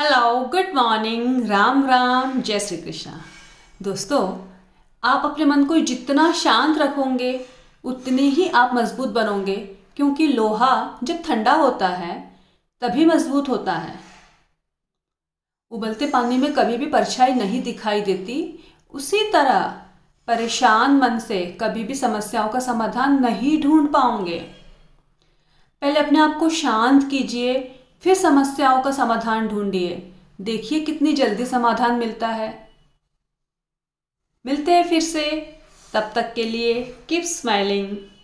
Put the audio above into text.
hello good morning Ram Ram जय श्री कृष्णा दोस्तों आप अपने मन को जितना शांत रखोगे उतने ही आप मजबूत बनोगे क्योंकि लोहा जब ठंडा होता है तभी मजबूत होता है उबलते पानी में कभी भी परछाई नहीं दिखाई देती उसी तरह परेशान मन से कभी भी समस्याओं का समाधान नहीं ढूंढ पाओगे पहले अपने आप को शांत कीजिए फिर समस्याओं का समाधान ढूंढिए देखिए कितनी जल्दी समाधान मिलता है मिलते हैं फिर से तब तक के लिए कीप स्माइलिंग